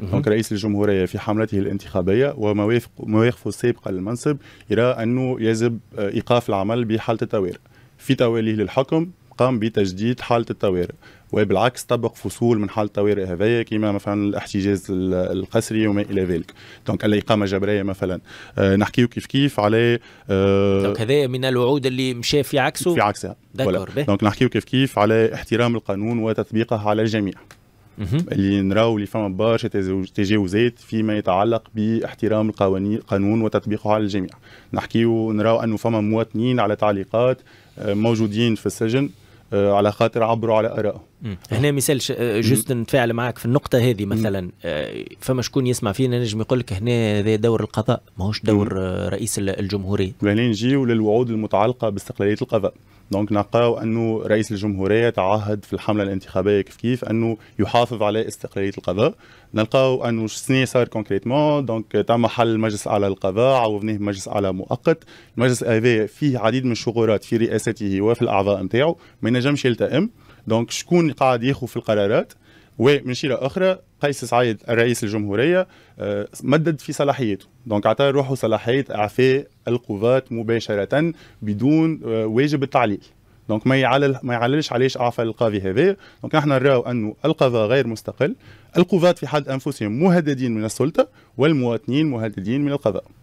دونك رئيس الجمهوريه في حملته الانتخابيه ومواقفه السابقه للمنصب يرى انه يجب ايقاف العمل بحاله التوارئ في تواليه للحكم قام بتجديد حاله التوارئ وبالعكس طبق فصول من حاله التوارئ هذايا كما مثلا الاحتجاز القسري وما الى ذلك دونك الاقامه الجبريه مثلا أه نحكيو كيف كيف على أه دونك هذايا من الوعود اللي مشى في عكسه في عكسها دونك نحكيو كيف كيف على احترام القانون وتطبيقه على الجميع اللي نراو اللي فما برشا تجاوزات فيما يتعلق باحترام القوانين القانون وتطبيقه على الجميع نحكيو نراو انه فما مواطنين على تعليقات آه، موجودين في السجن آه، على خاطر عبروا على ارائهم هنا مثال آه، جوست نتفاعل معك في النقطة هذه مثلا آه، فما شكون يسمع فينا نجم يقول لك هنا هذا دور القضاء ماهوش دور مم. آه، رئيس الجمهورية. هنا يعني نجيو للوعود المتعلقة باستقلالية القضاء. دونك نلقاو انه رئيس الجمهوريه تعهد في الحمله الانتخابيه كيف كيف انه يحافظ على استقلاليه القضاء نلقاو انه شنو صار كونكريتمون دونك تم حل المجلس على القضاء عوضناه مجلس اعلى مؤقت المجلس هذا فيه عديد من الشغورات في رئاسته وفي الاعضاء نتاعو ما ينجمش يلتئم دونك شكون قاعد ياخذ في القرارات ومن شيره اخرى قيس سعيد الرئيس الجمهوريه آه، مدد في صلاحيته دونك عطى روحه صلاحيه اعفاء القضاة مباشره بدون آه، واجب التعليل دونك ما يعلل ما يعللش علاش اعفى القاضي هذا دونك نحن نراو انه القضاء غير مستقل القضاة في حد انفسهم مهددين من السلطه والمواطنين مهددين من القضاء